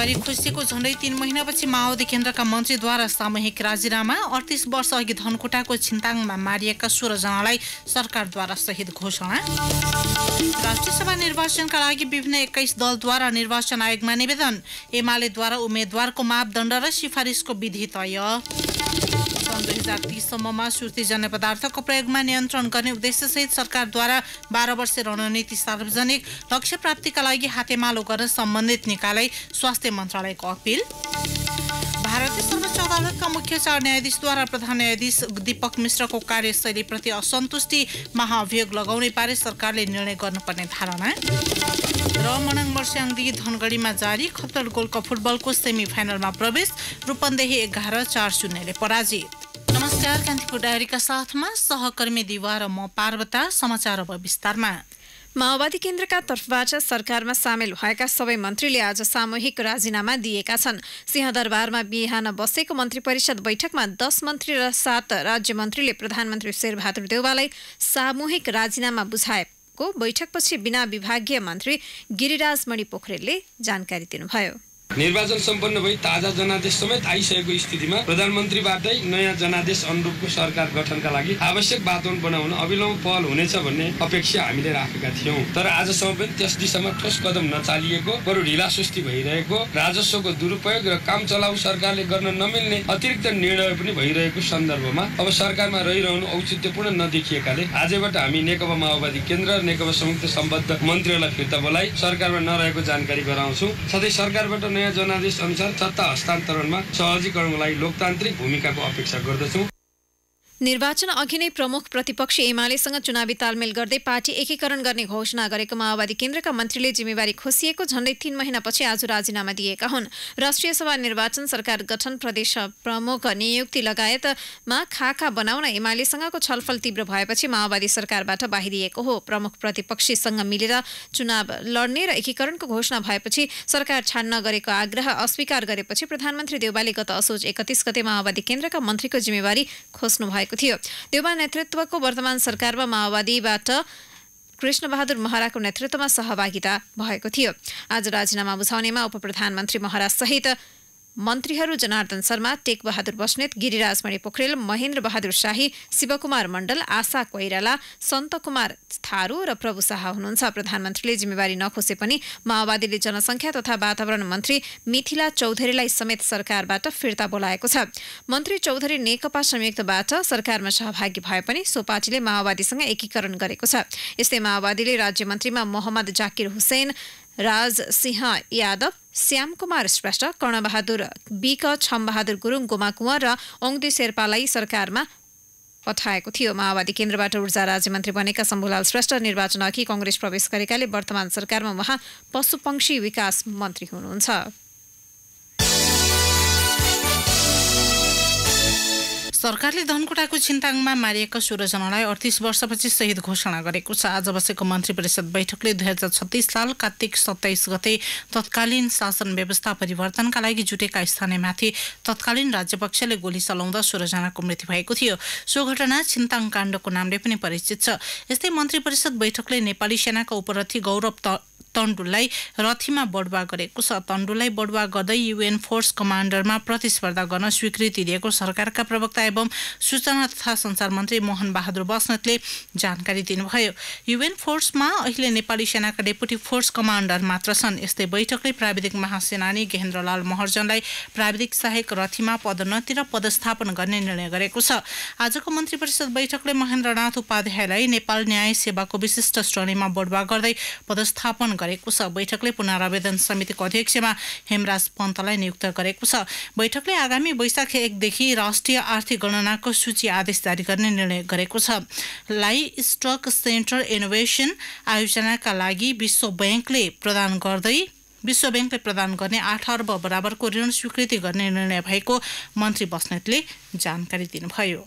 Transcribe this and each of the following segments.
गरी खुसीको झण्डै तीन महिनापछि माओवादी केन्द्रका मन्त्रीद्वारा सामूहिक राजीनामा अडतिस वर्ष अघि धनकुटाको छिन्ताङमा मारिएका सोह्रजनालाई सरकारद्वारा सहित घोषणा राष्ट्रिय निर्वाचनका लागि विभिन्न एक्काइस दलद्वारा निर्वाचन आयोगमा निवेदन एमालेद्वारा उम्मेद्वारको मापदण्ड र सिफारिसको विधि तय सन् दुई हजार तिससम्ममा सुर्ती पदार्थको प्रयोगमा नियन्त्रण गर्ने उद्देश्यसहित सरकारद्वारा बाह्र वर्ष रणनीति सार्वजनिक लक्ष्य प्राप्तिका लागि हातेमालो गर्न सम्बन्धित निकायलाई स्वास्थ्य मन्त्रालयको अपिल भारतीय सर्वोच्च अदालतका मुख्य चार न्यायाधीशद्वारा प्रधान न्यायाधीश दीपक मिश्रको कार्यशैलीप्रति असन्तुष्टि महाअभियोग लगाउने बारे सरकारले निर्णय गर्नुपर्ने धारणा र मनाङ मर्स्याङदेखि धनगढीमा जारी खप्तर गोल्ड कप फुटबलको सेमी फाइनलमा प्रवेश रूपन्देही एघार चार शून्यले पराजित नमस्कार कान्तिपुर डायरीका साथमा सहकर्मी दिवा र म पार्वता समाचार अब विस्तारमा माओवादी केन्द्रका तर्फबाट सरकारमा सामेल भएका सबै मन्त्रीले आज सामूहिक राजीनामा दिएका छन् सिंहदरबारमा बिहान बसेको मन्त्री परिषद बैठकमा दस मन्त्री र सात राज्य मन्त्रीले प्रधानमन्त्री शेरबहादुर देउवालाई सामूहिक राजीनामा बुझाएको बैठकपछि बिना विभागीय मन्त्री गिरिराज मणि पोखरेलले जानकारी दिनुभयो निर्वाचन सम्पन्न भई ताजा जनादेश समेत आइसकेको स्थितिमा प्रधानमन्त्रीबाटै नयाँ जनादेश अनुरूपको सरकार गठनका लागि आवश्यक वातावरण बनाउन अविलम्ब पहल हुनेछ भन्ने अपेक्षा हामीले राखेका थियौँ तर आजसम्म पनि त्यस दिशामा ठोस कदम नचालिएको बरु ढिला सुस्ती भइरहेको राजस्वको दुरुपयोग र काम चलाउ सरकारले गर्न नमिल्ने अतिरिक्त निर्णय पनि भइरहेको सन्दर्भमा अब सरकारमा रहिरहनु औचित्यपूर्ण नदेखिएकाले आजबाट हामी नेकपा माओवादी केन्द्र र नेकपा संयुक्त सम्बद्ध मन्त्रीहरूलाई फिर्ता बोलाइ सरकारमा नरहेको जानकारी गराउँछौँ साथै सरकारबाट जनादेश अनुसार सत्ता हस्तान्तरणमा सहजीकरणको लागि लोकतान्त्रिक भूमिकाको अपेक्षा गर्दछौँ निर्वाचन अघि नै प्रमुख प्रतिपक्षी एमालेसँग चुनावी तालमेल गर्दै पार्टी एकीकरण गर्ने घोषणा गरेको माओवादी केन्द्रका मन्त्रीले जिम्मेवारी खोसिएको झण्डै तीन महिनापछि आज राजीनामा दिएका हुन् राष्ट्रिय सभा निर्वाचन सरकार गठन प्रदेश प्रमुख नियुक्ति लगायतमा खाका बनाउन एमालेसँगको छलफल तीव्र भएपछि माओवादी सरकारबाट बाहिरिएको हो प्रमुख प्रतिपक्षीसँग मिलेर चुनाव लड्ने र एकीकरणको घोषणा भएपछि सरकार छान्न गरेको आग्रह अस्वीकार गरेपछि प्रधानमन्त्री देउवाले गत असोज एकतिस गते माओवादी केन्द्रका मन्त्रीको जिम्मेवारी खोज्नु भएको भएको थियो देउबा नेतृत्वको वर्तमान सरकारमा माओवादीबाट कृष्णबहादुर महराको नेतृत्वमा सहभागिता भएको थियो आज राजीनामा बुझाउनेमा उप प्रधानमन्त्री महरासहित मन्त्रीहरू जनार्दन शर्मा टेकबहादुर बस्नेत गिरिराजमणि पोखरेल महेन्द्र बहादुर शाही शिवकुमार मण्डल आशा कोइराला सन्त कुमार थारू र प्रभु शाह हुनुहुन्छ प्रधानमन्त्रीले जिम्मेवारी नखोसे पनि माओवादीले जनसङ्ख्या तथा वातावरण मन्त्री मिथिला चौधरीलाई समेत सरकारबाट फिर्ता बोलाएको छ मन्त्री चौधरी नेकपा संयुक्तबाट सरकारमा सहभागी भए पनि सो पार्टीले माओवादीसँग एकीकरण गरेको छ यस्तै माओवादीले राज्य मन्त्रीमा मोहम्मद जाकिर हुसेन राज सिंह यादव श्यामकुमार श्रेष्ठ कर्णबहादुर बिक छमबहादुर गुरुङ गोमा कुँवर र ओङदी शेर्पालाई सरकारमा पठाएको थियो माओवादी केन्द्रबाट ऊर्जा राज्यमन्त्री बनेका शम्भुलाल श्रेष्ठ निर्वाचन अघि कङ्ग्रेस प्रवेश गरेकाले वर्तमान सरकारमा उहाँ पशुपक्षी विकास मन्त्री हुनुहुन्छ सरकारले धनकुटाको छिन्ताङमा मारिएका सोह्रजनालाई अडतिस वर्षपछि शहीद घोषणा गरेको छ आज बसेको मन्त्री परिषद बैठकले दुई हजार छत्तिस साल कार्तिक सत्ताइस गते तत्कालीन शासन व्यवस्था परिवर्तनका लागि जुटेका स्थानीयमाथि तत्कालीन राज्यपक्षले गोली चलाउँदा सोह्रजनाको मृत्यु भएको थियो सो घटना छिन्ताङ काण्डको नामले पनि परिचित छ यस्तै मन्त्री परिषद बैठकले नेपाली सेनाका उपरथी गौरव तण्डुलाई रथीमा बढुवा गरेको छ तण्डुलाई बढुवा गर्दै युएन फोर्स कमान्डरमा प्रतिस्पर्धा गर्न स्वीकृति दिएको सरकारका प्रवक्ता एवं सूचना तथा संसार मन्त्री मोहन बहादुर बस्नेतले जानकारी दिनुभयो युएन फोर्समा अहिले नेपाली सेनाका डेपुटी फोर्स कमान्डर मात्र छन् यस्तै बैठकले प्राविधिक महासेनानी गेहेन्द्रलाल महर्जनलाई प्राविधिक सहायक रथीमा पदोन्नति र पदस्थापन गर्ने निर्णय गरेको छ आजको मन्त्री परिषद बैठकले महेन्द्रनाथ उपाध्यायलाई नेपाल न्याय सेवाको विशिष्ट श्रेणीमा बढुवा गर्दै पदस्थापन गरेको छ बैठकले पुनरावेदन समितिको अध्यक्षमा हेमराज पन्तलाई नियुक्त गरेको छ बैठकले आगामी वैशाख एकदेखि राष्ट्रिय आर्थिक गणनाको सूची आदेश जारी गर्ने निर्णय गरेको छ लाई स्टक सेन्टर इनोभेसन आयोजनाका लागि विश्व ब्याङ्कले प्रदान गर्दै विश्व ब्याङ्कले प्रदान गर्ने आठ अर्ब बराबरको ऋण स्वीकृति गर्ने निर्णय भएको मन्त्री बस्नेतले जानकारी दिनुभयो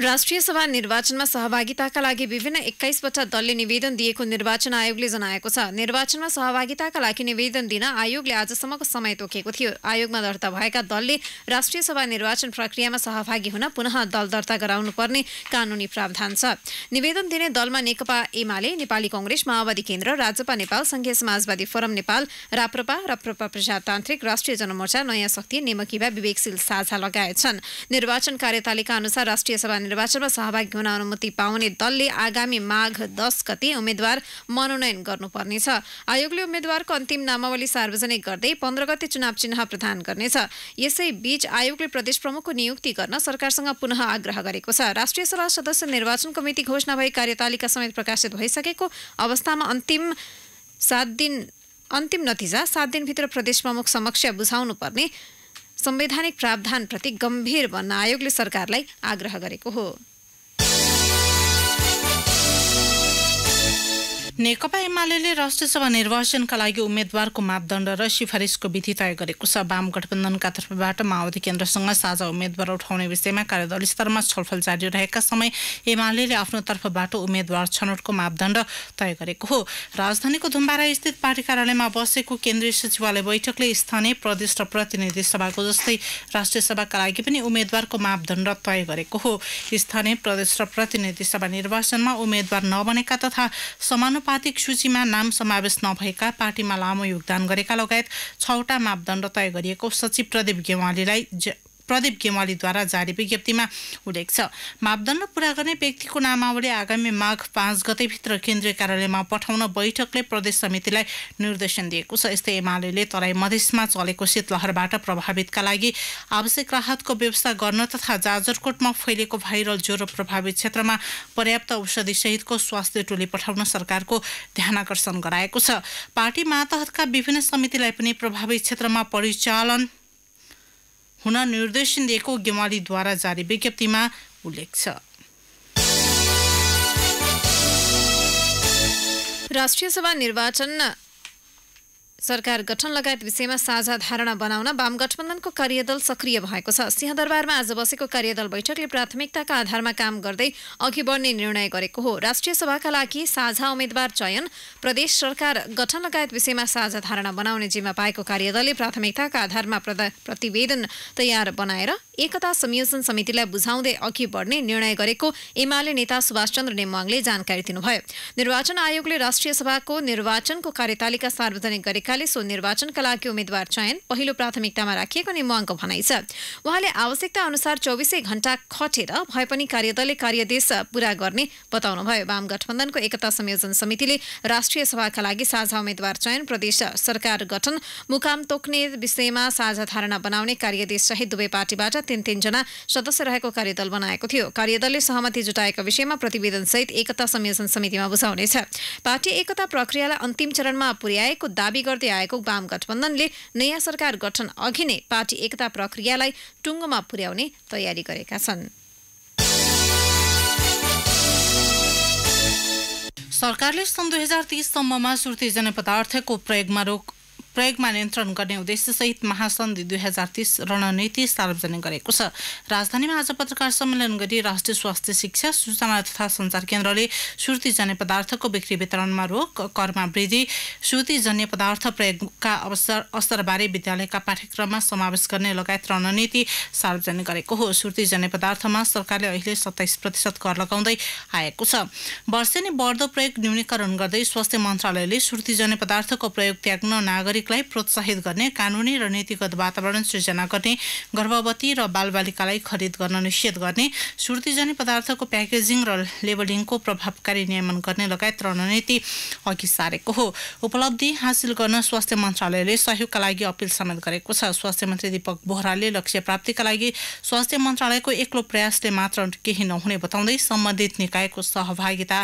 राष्ट्रिय सभा निर्वाचनमा सहभागिताका लागि विभिन्न एक्काइसवटा दलले निवेदन दिएको निर्वाचन आयोगले जनाएको छ निर्वाचनमा सहभागिताका लागि निवेदन दिन आयोगले आजसम्मको समय तोकेको थियो आयोगमा दर्ता भएका दलले राष्ट्रिय सभा निर्वाचन प्रक्रियामा सहभागी हुन पुनः दल दर्ता गराउनुपर्ने कानुनी प्रावधान छ निवेदन दिने दलमा नेकपा एमाले नेपाली कङ्ग्रेस माओवादी केन्द्र राजपा नेपाल संघीय समाजवादी फोरम नेपाल राप्रपा राप्रपा प्रजातान्त्रिक राष्ट्रिय जनमोर्चा नयाँ शक्ति नेमकिबा विवेकशील साझा लगायत छन् निर्वाचन कार्यतालिका अनुसार राष्ट्रिय सभा निर्वाचनमा सहभागी हुन अनुमति पाउने दलले आगामी माघ दस गते उम्मेद्वार मनोनयन गर्नुपर्नेछ आयोगले उम्मेद्वारको अन्तिम नामावली सार्वजनिक गर्दै पन्ध्र गते चुनाव चिन्ह प्रदान गर्नेछ यसै बीच आयोगले प्रदेश प्रमुखको नियुक्ति गर्न सरकारसँग पुनः आग्रह गरेको छ राष्ट्रिय सभा सदस्य निर्वाचन कमिटि घोषणा भई कार्यतालिका समेत प्रकाशित भइसकेको अवस्थामा अन्तिम सात दिन अन्तिम नतिजा सात दिनभित्र प्रदेश प्रमुख समक्ष बुझाउनुपर्ने संवैधानिक प्रावधानप्रति गम्भीर बन्न आयोगले सरकारलाई आग्रह गरेको हो नेकपा एमाले राष्ट्रियसभा निर्वाचनका लागि उम्मेद्वारको मापदण्ड र सिफारिसको विधि तय गरेको छ वाम गठबन्धनका तर्फबाट माओवादी केन्द्रसँग साझा उम्मेद्वार उठाउने विषयमा कार्यदल स्तरमा छलफल जारी रहेका समय एमाले आफ्नो तर्फबाट उम्मेद्वार छनौटको मापदण्ड तय गरेको हो राजधानीको धुम्बारा स्थित पार्टी कार्यालयमा बसेको केन्द्रीय सचिवालय बैठकले स्थानीय प्रदेश र प्रतिनिधि सभाको जस्तै राष्ट्रिय सभाका लागि पनि उम्मेद्वारको मापदण्ड तय गरेको हो स्थानीय प्रदेश र प्रतिनिधि सभा निर्वाचनमा उम्मेद्वार नबनेका तथा समानु आनुपातिक सूचीमा नाम समावेश नभएका पार्टीमा लामो योगदान गरेका लगायत छवटा मापदण्ड तय गरिएको सचिव प्रदीप गेवालीलाई प्रदीप गेमालीद्वारा जारी विज्ञप्तिमा उल्लेख छ मापदण्ड पूरा गर्ने व्यक्तिको नामावली आगामी माघ पाँच गतेभित्र केन्द्रीय कार्यालयमा पठाउन बैठकले प्रदेश समितिलाई निर्देशन दिएको छ यस्तै एमाले तराई मधेसमा चलेको शीतलहरबाट प्रभावितका लागि आवश्यक राहतको व्यवस्था गर्न तथा जाजरकोटमा फैलिएको भाइरल ज्वरो प्रभावित क्षेत्रमा पर्याप्त औषधिसहितको स्वास्थ्य टोली पठाउन सरकारको ध्यान आकर्षण गराएको छ पार्टी मातहतका विभिन्न समितिलाई पनि प्रभावित क्षेत्रमा परिचालन हुन निर्देशन दिएको गेवालीद्वारा जारी विज्ञप्तिमा उल्लेख छ राष्ट्रिय सभा निर्वाचन सरकार गठन लगायत विषयमा साझा धारणा बनाउन वाम गठबन्धनको कार्यदल सक्रिय भएको छ सिंहदरबारमा आज बसेको कार्यदल बैठकले प्राथमिकताका आधारमा काम गर्दै अघि बढ्ने निर्णय गरेको हो राष्ट्रिय सभाका लागि साझा उम्मेद्वार चयन प्रदेश सरकार गठन लगायत विषयमा साझा धारणा बनाउने जिम्मा पाएको कार्यदलले प्राथमिकताका आधारमा प्रतिवेदन तयार बनाएर एकता संयोजन समितिलाई बुझाउँदै अघि बढ्ने निर्णय गरेको एमाले नेता सुभाषचन्द्र नेमाङले जानकारी दिनुभयो निर्वाचन आयोगले राष्ट्रिय सभाको निर्वाचनको कार्यतालिका सार्वजनिक गरेका कार्यालयले सो निर्वाचनका लागि उम्मेद्वार चयन पहिलो प्राथमिकतामा राखिएको नेमुवाङको भनाइ छ उहाँले आवश्यकता अनुसार चौबिसै घण्टा खटेर भए पनि कार्यदलले कार्यदेश पूरा गर्ने बताउनुभयो वाम गठबन्धनको एकता संयोजन समितिले राष्ट्रिय सभाका लागि साझा उम्मेद्वार चयन प्रदेश सरकार गठन मुकाम तोक्ने विषयमा साझा धारणा बनाउने कार्यदेश सहित दुवै पार्टीबाट तीन तीनजना सदस्य रहेको कार्यदल बनाएको थियो कार्यदलले सहमति जुटाएको विषयमा प्रतिवेदन सहित एकता संयोजन समितिमा बुझाउनेछ पार्टी एकता प्रक्रियालाई अन्तिम चरणमा पुर्याएको दावी गर्दै गर्दै आएको वाम गठबन्धनले नयाँ सरकार गठन अघि नै पार्टी एकता प्रक्रियालाई टुङ्गोमा पुर्याउने तयारी गरेका छन् सरकारले सन् दुई हजार तिससम्ममा सुर्ती जन पदार्थको प्रयोगमा रोक प्रयोगमा नियन्त्रण गर्ने उद्देश्यसहित महासन्धि दुई हजार तिस रणनीति सार्वजनिक गरेको छ राजधानीमा आज पत्रकार सम्मेलन गरी राष्ट्रिय स्वास्थ्य शिक्षा सूचना तथा सञ्चार केन्द्रले सुर्तीजन्य पदार्थको बिक्री वितरणमा रोक करमा वृद्धि सुर्तीजन्य पदार्थ प्रयोगका अवसर असरबारे विद्यालयका पाठ्यक्रममा समावेश गर्ने लगायत रणनीति सार्वजनिक गरेको हो सुर्तीजन्य पदार्थमा सरकारले अहिले सत्ताइस प्रतिशत कर लगाउँदै आएको छ वर्षेनी बढ्दो प्रयोग न्यूनीकरण गर्दै स्वास्थ्य मन्त्रालयले सुर्तीजन्य पदार्थको प्रयोग त्याग्न नागरिक नागरिकलाई प्रोत्साहित गर्ने कानुनी र नीतिगत वातावरण सृजना गर्ने गर्भवती र बालबालिकालाई खरिद गर्न निषेध गर्ने सुर्तीजन्य पदार्थको प्याकेजिङ र लेबलिङको प्रभावकारी नियमन गर्ने लगायत रणनीति अघि सारेको हो उपलब्धि हासिल गर्न स्वास्थ्य मन्त्रालयले सहयोगका लागि अपिल समेत गरेको छ स्वास्थ्य मन्त्री दीपक बोहराले लक्ष्य प्राप्तिका लागि स्वास्थ्य मन्त्रालयको एक्लो प्रयासले मात्र केही नहुने बताउँदै सम्बन्धित निकायको सहभागिता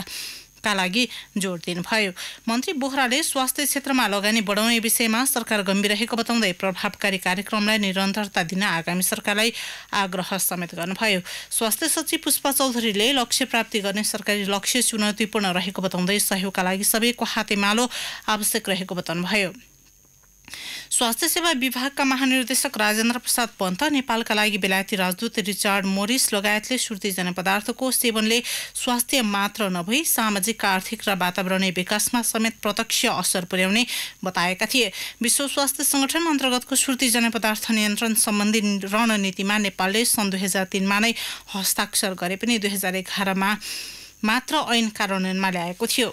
का लागि जोड दिनुभयो मन्त्री बोहराले स्वास्थ्य क्षेत्रमा लगानी बढाउने विषयमा सरकार गम्भीर रहेको बताउँदै प्रभावकारी कार्यक्रमलाई निरन्तरता दिन आगामी सरकारलाई आग्रह समेत गर्नुभयो स्वास्थ्य सचिव पुष्पा चौधरीले लक्ष्य प्राप्ति गर्ने सरकारी लक्ष्य चुनौतीपूर्ण रहेको बताउँदै सहयोगका लागि सबैको हातेमालो आवश्यक रहेको बताउनुभयो स्वास्थ्य सेवा विभागका महानिर्देशक राजेन्द्र प्रसाद पन्त नेपालका लागि बेलायती राजदूत रिचार्ड मोरिस लगायतले सुर्तीजन्य पदार्थको सेवनले स्वास्थ्य मात्र नभई सामाजिक आर्थिक र वातावरणीय विकासमा समेत प्रत्यक्ष असर पुर्याउने बताएका थिए विश्व स्वास्थ्य सङ्गठन अन्तर्गतको सुर्तीजन्य पदार्थ नियन्त्रण सम्बन्धी रणनीतिमा नेपालले सन् दुई हजार तिनमा नै हस्ताक्षर गरे पनि दुई हजार एघारमा मात्र ऐन कार्यान्वयनमा ल्याएको थियो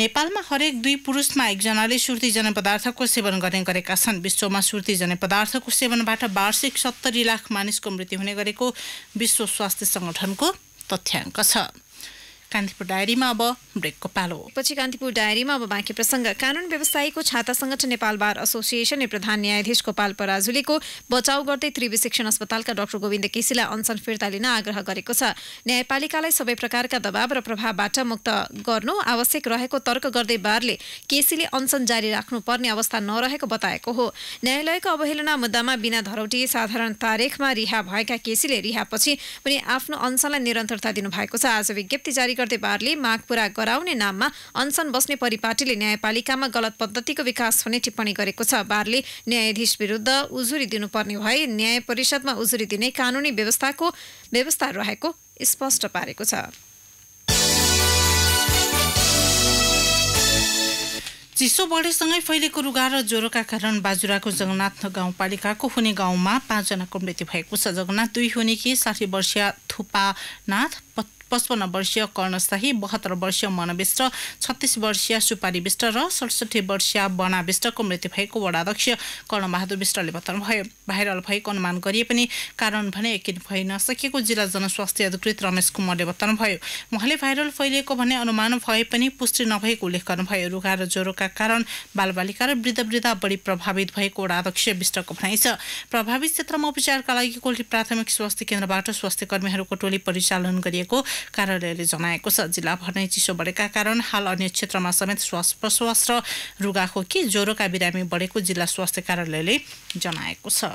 नेपालमा हरेक दुई पुरुषमा एकजनाले सुर्तीजन्य पदार्थको सेवन गर्ने गरेका छन् विश्वमा सुर्तीजन्य पदार्थको सेवनबाट वार्षिक सत्तरी लाख मानिसको मृत्यु हुने गरेको विश्व स्वास्थ्य सङ्गठनको तथ्याङ्क छ कान्तिपुर डायरीमा अब ब्रेकको पालो पछि कान्तिपुर डायरीमा अब बाँकी प्रसङ्ग कानुन व्यवसायीको छाता सङ्गठन नेपाल बार एसोसिएसनले प्रधान न्यायाधीश गोपाल पराजुलीको बचाउ गर्दै त्रिवी शिक्षण अस्पतालका डाक्टर गोविन्द केसीलाई अनसन फिर्ता लिन आग्रह गरेको छ न्यायपालिकालाई सबै प्रकारका दबाव र प्रभावबाट मुक्त गर्नु आवश्यक रहेको तर्क गर्दै बारले केसीले अनसन जारी राख्नु पर्ने अवस्था नरहेको बताएको हो न्यायालयको अवहेलना मुद्दामा बिना धरौटी साधारण तारिखमा रिहा भएका केसीले रिहापछि पनि आफ्नो अनसनलाई निरन्तरता दिनुभएको छ आज विज्ञप्ति जारी गर्दै बारले माग पूरा गराउने नाममा अनसन बस्ने परिपाटीले न्यायपालिकामा गलत पद्धतिको विकास हुने टिप्पणी गरेको छ बारले न्यायाधीश विरुद्ध उजुरी दिनुपर्ने भए न्याय परिषदमा उजुरी दिने कानुनी व्यवस्थाको व्यवस्था रहेको स्पष्ट पारेको छ चिसो बढेसँगै फैलेको रुगा र ज्वरोका कारण बाजुराको जगन्नाथ गाउँपालिकाको हुने गाउँमा पाँचजनाको मृत्यु भएको छ जगन्नाथ दुई हुने कि साठी वर्षीय थुपानाथ पचपन्न वर्षीय कर्णशाही बहत्तर वर्षीय मनविष्ट छत्तिस वर्षीय सुपारी विष्ट र सडसठी वर्षीय बना विष्टको मृत्यु भएको वडाध्यक्ष कर्णबहादुर विष्टले बताउनुभयो भाइरल भएको अनुमान गरिए पनि कारण भने यकिन भइ नसकेको जिल्ला जनस्वास्थ्य अधिकृत रमेश कुमारले बताउनुभयो उहाँले भाइरल फैलिएको भने अनुमान भए पनि पुष्टि नभएको उल्लेख गर्नुभयो रुगा र ज्वरोका कारण बालबालिका र वृद्ध वृद्ध बढी प्रभावित भएको वडाध्यक्ष विष्टको भनाइ छ प्रभावित क्षेत्रमा उपचारका लागि कोल्टी प्राथमिक स्वास्थ्य केन्द्रबाट स्वास्थ्य कर्मीहरूको टोली परिचालन गरिएको कार्यालयले जनाएको छ जिल्ला भर्नै चिसो बढेका कारण हाल अन्य क्षेत्रमा समेत श्वास प्रश्वास र रुगाखोकी ज्वरोका बिरामी बढेको जिल्ला स्वास्थ्य कार्यालयले जनाएको छ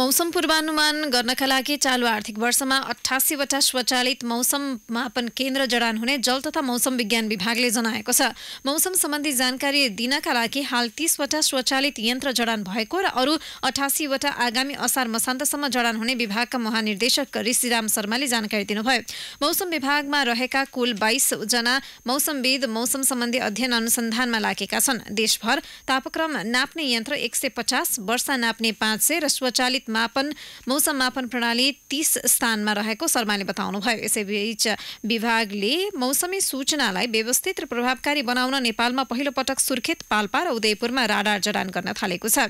मौसम पूर्वानुमान गर्नका लागि चालु आर्थिक वर्षमा अठासीवटा स्वचालित मौसम मापन केन्द्र जडान हुने जल तथा मौसम विज्ञान विभागले जनाएको छ मौसम सम्बन्धी जानकारी दिनका लागि हाल तीसवटा स्वचालित यन्त्र जडान भएको र अरू अठासीवटा आगामी असार मसान्तसम्म जडान हुने विभागका महानिर्देशक ऋषिराम शर्माले जानकारी दिनुभयो मौसम विभागमा रहेका कुल बाइसजना मौसमविद मौसम सम्बन्धी अध्ययन अनुसन्धानमा लागेका छन् देशभर तापक्रम नाप्ने यन्त्र एक सय पचास वर्षा नाप्ने पाँच सय र स्वचालित मापन मौसम मापन प्रणाली तीस स्थानमा रहेको शर्माले बताउनुभयो यसैबीच विभागले मौसमी सूचनालाई व्यवस्थित र प्रभावकारी बनाउन नेपालमा पहिलो पटक सुर्खेत पाल्पा र उदयपुरमा राडार जडान गर्न थालेको छ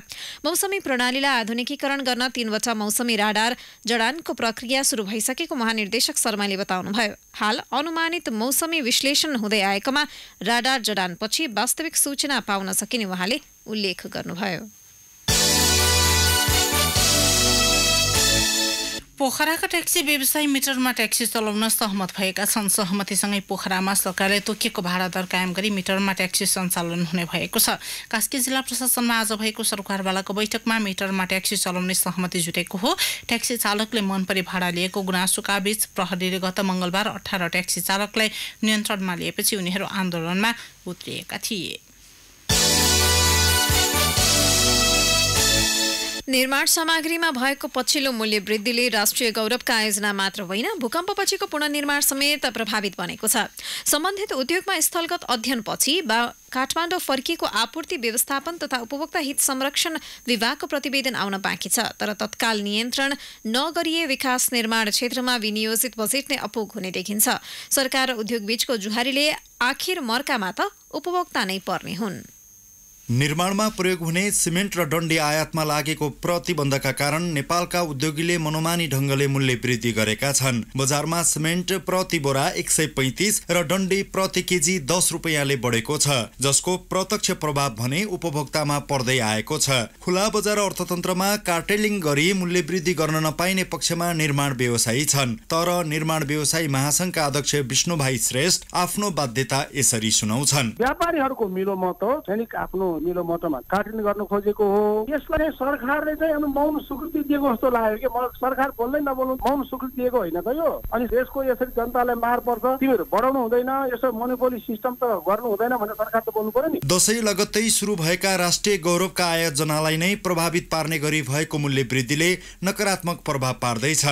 मौसमी प्रणालीलाई आधुनिकीकरण गर्न तीनवटा मौसमी राडार जडानको प्रक्रिया सुरु भइसकेको महानिर्देशक शर्माले बताउनुभयो हाल अनुमानित मौसमी विश्लेषण हुँदै आएकोमा राडार जडानपछि वास्तविक सूचना पाउन सकिने उहाँले उल्लेख गर्नुभयो पोखराका ट्याक्सी व्यवसायी मिटरमा ट्याक्सी चलाउन सहमत भएका छन् सहमतिसँगै पोखरामा सरकारले तोकिएको भाडा दर कायम गरी मिटरमा ट्याक्सी सञ्चालन हुने भएको छ कास्की जिल्ला प्रशासनमा आज भएको सरकारवालाको बैठकमा मिटरमा ट्याक्सी चलाउने सहमति जुटेको हो ट्याक्सी चालकले मनपरी भाडा लिएको गुनासोका बीच प्रहरीले गत मङ्गलबार अठार ट्याक्सी चालकलाई नियन्त्रणमा लिएपछि उनीहरू आन्दोलनमा उत्रिएका थिए निर्माण सामग्रीमा भएको पछिल्लो मूल्य वृद्धिले राष्ट्रिय गौरवका आयोजना मात्र होइन भूकम्पपछिको पुननिर्माण समेत प्रभावित बनेको छ सम्बन्धित उद्योगमा स्थलगत अध्ययनपछि बा काठमाडौँ फर्किएको आपूर्ति व्यवस्थापन तथा उपभोक्ता हित संरक्षण विभागको प्रतिवेदन आउन बाँकी छ तर तत्काल नियन्त्रण नगरिए विकास निर्माण क्षेत्रमा विनियोजित बजेट नै अपुग हुने देखिन्छ सरकार र उद्योगबीचको जुहारीले आखिर मर्कामा त उपभोक्ता नै पर्ने हुन् निर्माणमा प्रयोग हुने सिमेन्ट र डन्डी आयातमा लागेको प्रतिबन्धका कारण नेपालका उद्योगीले मनोमानी ढङ्गले मूल्य वृद्धि गरेका छन् बजारमा सिमेन्ट प्रति बोरा एक सय पैँतिस र डन्डी प्रति केजी दस रुपियाँले बढेको छ जसको प्रत्यक्ष प्रभाव भने उपभोक्तामा पर्दै आएको छ खुला बजार अर्थतन्त्रमा कार्टेलिङ गरी मूल्य वृद्धि गर्न नपाइने पक्षमा निर्माण व्यवसायी छन् तर निर्माण व्यवसायी महासङ्घका अध्यक्ष विष्णुभाइ श्रेष्ठ आफ्नो बाध्यता यसरी सुनाउँछन् व्यापारीहरूको आफ्नो मेरो मतमा काटिन गर्न खोजेको हो यसलाई सरकारले चाहिँ मौन स्वीकृति दिएको जस्तो लाग्यो कि सरकार बोल्दै नबोल्नु मौन स्वीकृति दिएको होइन त यो अनि देशको यसरी जनतालाई मार पर्छ तिमीहरू बढाउनु हुँदैन यसो मोनोपोली सिस्टम त गर्नु हुँदैन भनेर सरकार त बोल्नु पर्यो नि दसैँ लगत्तै सुरु भएका राष्ट्रिय गौरवका आयोजनालाई नै प्रभावित पार्ने गरी भएको मूल्य वृद्धिले नकारात्मक प्रभाव पार्दैछ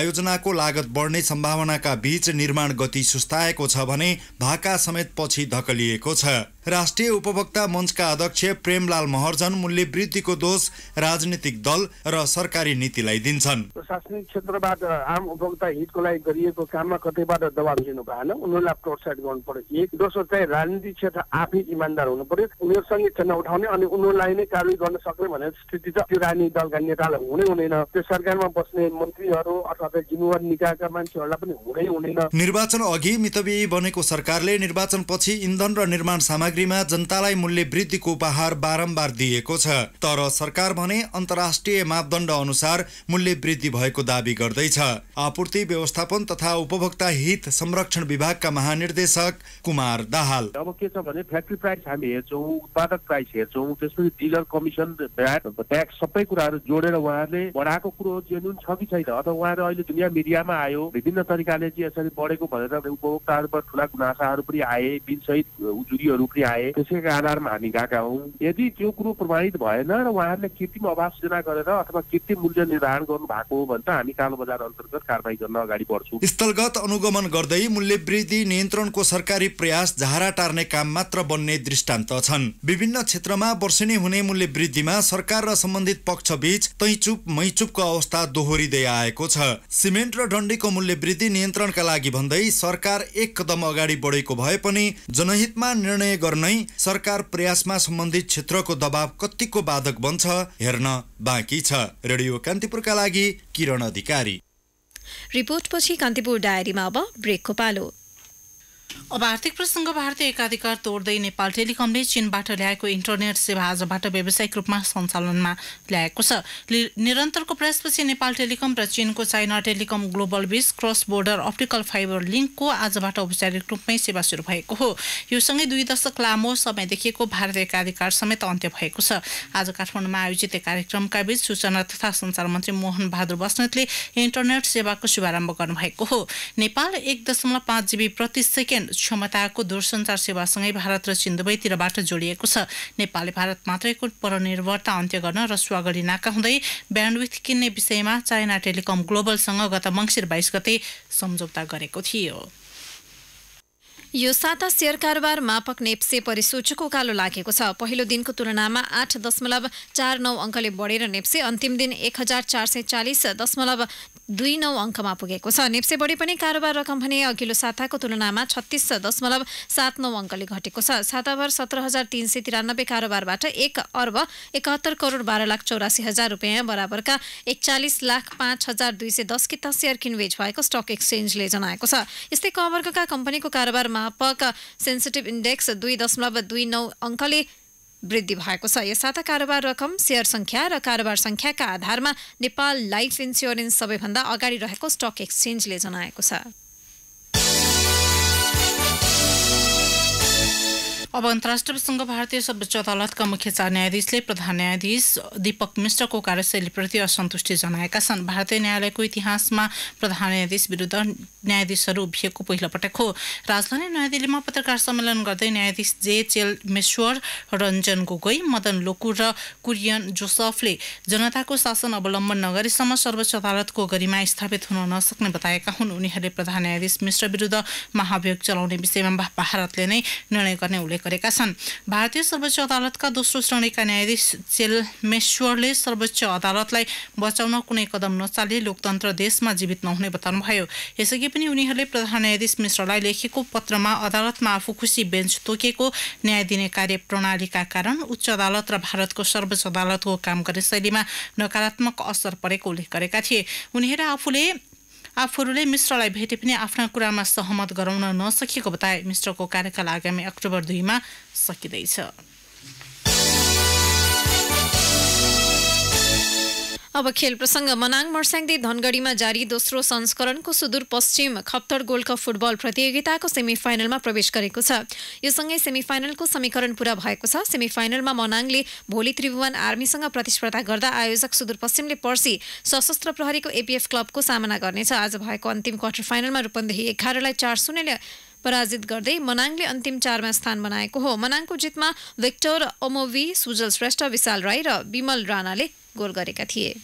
आयोजनाको लागत बढ्ने सम्भावनाका बीच निर्माण गति सुस्ताएको छ भने भाका समेत पछि धकलिएको छ राष्ट्रिय उपभोक्ता मञ्चका अध्यक्ष प्रेमलाल महर्जन मूल्य वृद्धिको दोष राजनीतिक दल र सरकारी नीतिलाई दिन्छन् प्रशासनिक क्षेत्रबाट आम उपभोक्ता हितको लागि गरिएको काममा कतैबाट दबाब लिनु भएन उनीहरूलाई प्रोत्साहित गर्नु पर्यो एक दोस्रो चाहिँ राजनीतिक क्षेत्र आफै इमान्दार हुनु पर्यो उनीहरूसँग खेल्न उठाउने अनि उनीहरूलाई नै कारवाही गर्न सक्ने भनेर स्थिति छ त्यो राजनीतिक दलका नेतालाई हुनै हुँदैन त्यो सरकारमा बस्ने मन्त्रीहरू अथवा जिम्मेवार निकायका मान्छेहरूलाई पनि हुनै हुँदैन निर्वाचन अघि मितव्ययी बनेको सरकारले निर्वाचन इन्धन र निर्माण सामग्री ग्यालेरीमा जनतालाई मूल्य वृद्धिको उपहार बारम्बार दिएको छ तर सरकार भने अन्तर्राष्ट्रिय मापदण्ड अनुसार मूल्य वृद्धि भएको दावी गर्दैछ आपूर्ति व्यवस्थापन तथा उपभोक्ता हित संरक्षण विभागका महानिर्देशक कुमार दाहाल अब के छ भने फ्याक्ट्री प्राइस हामी हेर्छौँ उत्पादक प्राइस हेर्छौँ त्यसपछि डिलर कमिसन ट्याक्स सबै कुराहरू जोडेर उहाँहरूले बढाएको कुरो जेन्युन छ कि छैन अथवा उहाँहरू अहिले दुनियाँ मिडियामा आयो विभिन्न तरिकाले चाहिँ यसरी बढेको भनेर उपभोक्ताहरूमा ठुला गुनासाहरू पनि आए बिलसहित उजुरीहरू पनि आए त्यसैको आधारमा हामी गएका हौँ यदि त्यो कुरो प्रमाणित भएन र उहाँहरूले कृत्रिम अभाव सृजना गरेर अथवा कृत्रिम मूल्य निर्धारण गर्नु भएको हो भने त हामी कालो बजार अन्तर्गत कारवाही गर्न अगाडि बढ्छौँ स्थलगत अनुगमन गर्दै मूल्य वृद्धि नियन्त्रणको सरकारी प्रयास झारा टार्ने काम मात्र बन्ने दृष्टान्त छन् विभिन्न क्षेत्रमा वर्षेनी हुने मूल्य वृद्धिमा सरकार र सम्बन्धित पक्षबीच तैचुप मैचुपको अवस्था दोहोरिँदै आएको छ सिमेन्ट र डन्डीको मूल्य वृद्धि नियन्त्रणका लागि भन्दै सरकार एक कदम अगाडि बढेको भए पनि जनहितमा निर्णय गर्न नै सरकार प्रयासमा सम्बन्धित क्षेत्रको दबाव कतिको बाधक बन्छ हेर्न बाँकी छ रेडियो कान्तिपुरका लागि किरण अधिकारी रिपोर्टपछि कान्तिपुर डायरीमा अब ब्रेकको पालो अब आर्थिक प्रसङ्ग भारतीय एकाधिकार तोड्दै नेपाल टेलिकमले चीनबाट ल्याएको इन्टरनेट सेवा आजबाट व्यावसायिक रूपमा सञ्चालनमा ल्याएको छ निरन्तरको प्रयासपछि नेपाल टेलिकम र चीनको चाइना टेलिकम ग्लोबल बिच क्रस बोर्डर अप्टिकल फाइबर लिङ्कको आजबाट औपचारिक रूपमै सेवा सुरु भएको हो यो सँगै दुई दशक लामो समयदेखिको भारतीय एकाधिकार समेत अन्त्य भएको छ आज काठमाडौँमा आयोजित एक कार्यक्रमका बीच सूचना तथा सञ्चार मन्त्री मोहन बहादुर बस्नेतले इन्टरनेट सेवाको शुभारम्भ गर्नुभएको हो नेपाल एक दशमलव पाँच जिबी प्रति सेकेन्ड क्षमताको दूरसञ्चार सेवासँगै भारत र चिन दुवैतिरबाट जोडिएको छ नेपालले भारत मात्रैको परनिर्भरता अन्त्य गर्न र स्वागरी नाका हुँदै ब्यान्डविथ किन्ने विषयमा चाइना टेलिकम ग्लोबलसँग गत मङ्सिर बाइस गते सम्झौता गरेको थियो यो साता सेयर कारोबार मापक नेप्से परिसूचक उकालो लागेको छ पहिलो दिनको तुलनामा आठ दशमलव चार नौ अङ्कले बढेर नेप्से अन्तिम दिन एक हजार चार सय चालिस दशमलव दुई नौ अङ्कमा पुगेको छ नेप्से बढी पनि कारोबार रकम भने अघिल्लो साताको तुलनामा छत्तिस दशमलव सात नौ अङ्कले घटेको छ साताभर सत्र हजार तिन सय तिरानब्बे कारोबारबाट एक अर्ब एकात्तर करोड बाह्र लाख चौरासी हजार रुपियाँ बराबरका एकचालिस लाख पाँच हजार दुई सय दस किता सेयर किनबेच भएको स्टक एक्सचेन्जले जनाएको छ यस्तै क कम्पनीको कारोबार मापक सेन्सिटिभ इन्डेक्स दुई दशमलव दुई नौ अङ्कले वृद्धि भएको छ यसर्थ कारोबार रकम सेयर सङ्ख्या र कारोबार सङ्ख्याका आधारमा नेपाल लाइफ इन्स्योरेन्स सबैभन्दा अगाडि रहेको स्टक एक्सचेन्जले जनाएको छ अब अन्तर्राष्ट्रिय भारतीय सर्वोच्च अदालतका मुख्य चार न्यायाधीशले प्रधान न्यायाधीश दीपक मिश्रको कार्यशैलीप्रति असन्तुष्टि जनाएका छन् भारतीय न्यायालयको इतिहासमा प्रधान न्यायाधीश विरुद्ध न्यायाधीशहरू उभिएको पहिलो पटक हो राजधानी नयाँ दिल्लीमा पत्रकार सम्मेलन गर्दै न्यायाधीश जे चेल मेश्वर रञ्जन गोगोई मदन लोकु र कुरियन जोसफले जनताको शासन अवलम्बन नगरेसम्म सर्वोच्च अदालतको गरिमा स्थापित हुन नसक्ने बताएका हुन् उनीहरूले प्रधान न्यायाधीश मिश्र विरुद्ध महाभियोग चलाउने विषयमा भारतले नै निर्णय गर्ने उल्लेख गरेका छन् भारतीय सर्वोच्च अदालतका दोस्रो श्रेणीका न्यायाधीश चेलमेश्वरले सर्वोच्च अदालतलाई बचाउन कुनै कदम नचाले लोकतन्त्र देशमा जीवित नहुने बताउनुभयो यसअघि पनि उनीहरूले प्रधान न्यायाधीश मिश्रलाई लेखेको पत्रमा अदालतमा आफू खुसी बेन्च तोकेको न्याय दिने कार्य प्रणालीका कारण उच्च अदालत र भारतको सर्वोच्च अदालतको काम गर्ने शैलीमा नकारात्मक असर परेको उल्लेख गरेका थिए उनीहरू आफूले आफूहरूले मिश्रलाई भेटे पनि आफ्ना कुरामा सहमत गराउन नसकेको बताए मिश्रको कार्यकाल आगामी अक्टोबर दुईमा सकिँदैछ अब खेल प्रसङ्ग मनाङ मर्स्याङदी धनगढीमा जारी दोस्रो संस्करणको Sudurpaschim Khaptad gold cup football प्रतियोगिताको सेमी फाइनलमा प्रवेश गरेको छ योसँगै फाइनलको समीकरण पूरा भएको छ सेमी फाइनलमा मनाङले भोलि त्रिभुवन आर्मीसँग प्रतिस्पर्धा गर्दा आयोजक सुदूरपश्चिमले पर्सि सशस्त्र प्रहरीको एपिएफ क्लबको सामना गर्नेछ आज भएको अन्तिम क्वार्टर फाइनलमा रूपन्देही एघारलाई चार शून्यले पराजित गर्दै मनाङले अन्तिम चारमा स्थान बनाएको हो मनाङको जितमा विक्टर ओमोवी सुजल श्रेष्ठ विशाल राई र विमल राणाले गोल गरेका थिए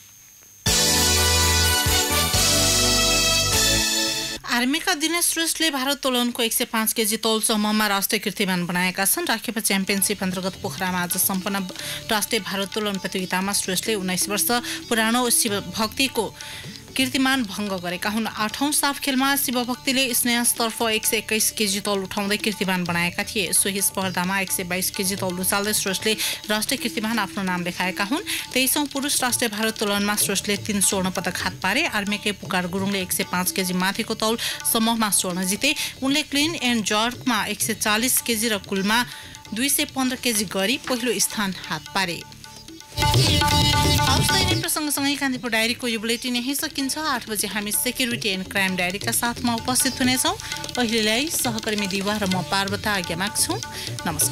आर्मीका दिनेश श्रेष्ठले भारोत्तोलनको एक सय पाँच केजी तौल समूहमा राष्ट्रिय कीर्तिमान बनाएका छन् राखेप च्याम्पियनसिप अन्तर्गत पोखरामा आज सम्पन्न राष्ट्रिय भारोत्तोलन प्रतियोगितामा श्रेष्ठले उन्नाइस वर्ष पुरानो शिव भक्तिको कीर्तिमान भङ्ग गरेका हुन् आठौँ साफ खेलमा शिवभक्तिले स्नेहसतर्फ एक सय एक्काइस केजी तौल उठाउँदै कीर्तिमान बनाएका थिए सोही स्पर्धामा एक सय बाइस केजी तौल उचाल्दै श्रेष्ठले राष्ट्रिय कीर्तिमान आफ्नो नाम लेखाएका हुन् तेइसौँ पुरुष राष्ट्रिय भारोत्तोलनमा श्रेष्ठले तीन स्वर्ण पदक हात पारे आर्मीकै पुकार गुरुङले एक सय पाँच केजी माथिको तौल समूहमा स्वर्ण जिते उनले क्लिन एन्ड जर्कमा एक सय चालिस केजी र कुलमा दुई सय पन्ध्र केजी गरी पहिलो स्थान हात पारे सँगसँगै कान्तिपुर डायरीको यो बुलेटिन यहीँ सकिन्छ आठ बजे हामी सेक्युरिटी एन्ड क्राइम डायरीका साथमा उपस्थित हुनेछौँ अहिलेलाई सहकर्मी दिवा र म पार्वता आज्ञा माग्छौँ नमस्कार